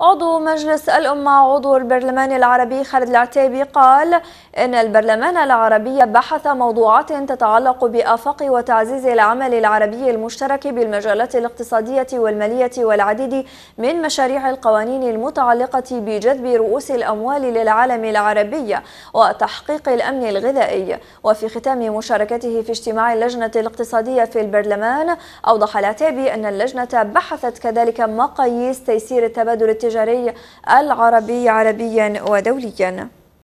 عضو مجلس الأمة عضو البرلمان العربي خالد العتيبي قال إن البرلمان العربي بحث موضوعات تتعلق بآفاق وتعزيز العمل العربي المشترك بالمجالات الاقتصادية والمالية والعديد من مشاريع القوانين المتعلقة بجذب رؤوس الأموال للعالم العربي وتحقيق الأمن الغذائي وفي ختام مشاركته في اجتماع اللجنة الاقتصادية في البرلمان أوضح العتيبي أن اللجنة بحثت كذلك مقاييس تيسير التبادل التجاري العربي عربيا ودوليا